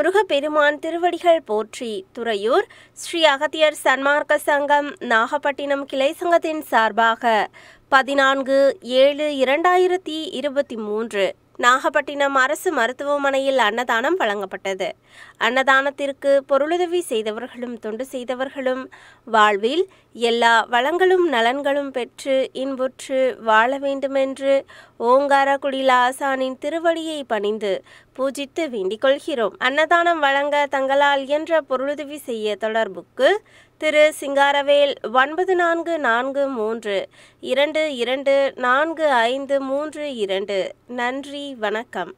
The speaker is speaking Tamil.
முருகப்பெருமான் திருவடிகள் போற்றி துறையூர் ஸ்ரீ அகத்தியர் சன்மார்க்க சங்கம் நாகப்பட்டினம் கிளை சங்கத்தின் சார்பாக பதினான்கு ஏழு இரண்டாயிரத்தி இருபத்தி மூன்று நாகப்பட்டினம் அரசு மருத்துவமனையில் அன்னதானம் வழங்கப்பட்டது அன்னதானத்திற்கு பொருளுதவி செய்தவர்களும் தொண்டு செய்தவர்களும் வாழ்வில் எல்லா வளங்களும் நலன்களும் பெற்று இன்புற்று வாழ வேண்டுமென்று ஓங்கார குடில ஆசானின் திருவடியை பணிந்து பூஜித்து வேண்டிக் கொள்கிறோம் அன்னதானம் வழங்க தங்களால் இயன்ற பொருளுதவி செய்ய தொடர்புக்கு திரு சிங்காரவேல் ஒன்பது நான்கு நான்கு மூன்று இரண்டு இரண்டு நான்கு ஐந்து மூன்று இரண்டு நன்றி வணக்கம்